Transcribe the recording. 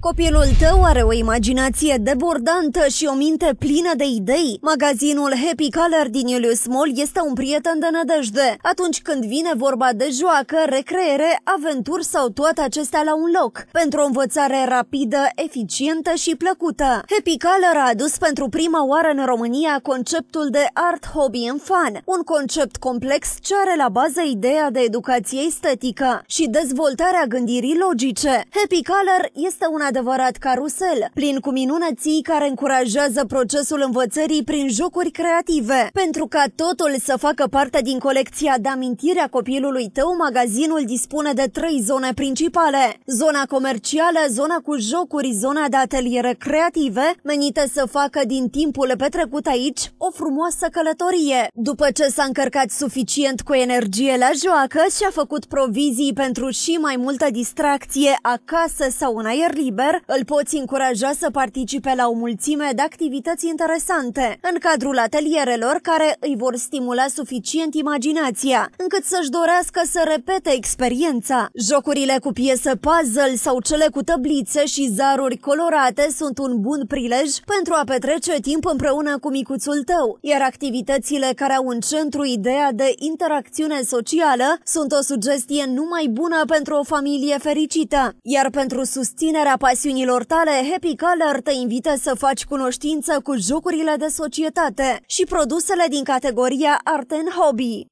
Copilul tău are o imaginație debordantă și o minte plină de idei. Magazinul Happy Color din Julius Mall este un prieten de nădejde. Atunci când vine vorba de joacă, recreere, aventuri sau toate acestea la un loc, pentru o învățare rapidă, eficientă și plăcută. Happy Color a adus pentru prima oară în România conceptul de art, hobby în fan, un concept complex ce are la bază ideea de educație estetică și dezvoltarea gândirii logice. Happy Color este una adevărat carusel, plin cu minunății care încurajează procesul învățării prin jocuri creative. Pentru ca totul să facă parte din colecția de amintire a copilului tău, magazinul dispune de trei zone principale. Zona comercială, zona cu jocuri, zona de ateliere creative, menite să facă din timpul petrecut aici o frumoasă călătorie. După ce s-a încărcat suficient cu energie la joacă, și-a făcut provizii pentru și mai multă distracție acasă sau în aer liber, liber, îl poți încuraja să participe la o mulțime de activități interesante, în cadrul atelierelor care îi vor stimula suficient imaginația, încât să-și dorească să repete experiența. Jocurile cu piese puzzle sau cele cu tăblițe și zaruri colorate sunt un bun prilej pentru a petrece timp împreună cu micuțul tău, iar activitățile care au în centru ideea de interacțiune socială sunt o sugestie numai bună pentru o familie fericită, iar pentru susținerea pasiunilor tale, Happy Color te invită să faci cunoștință cu jocurile de societate și produsele din categoria Art and Hobby.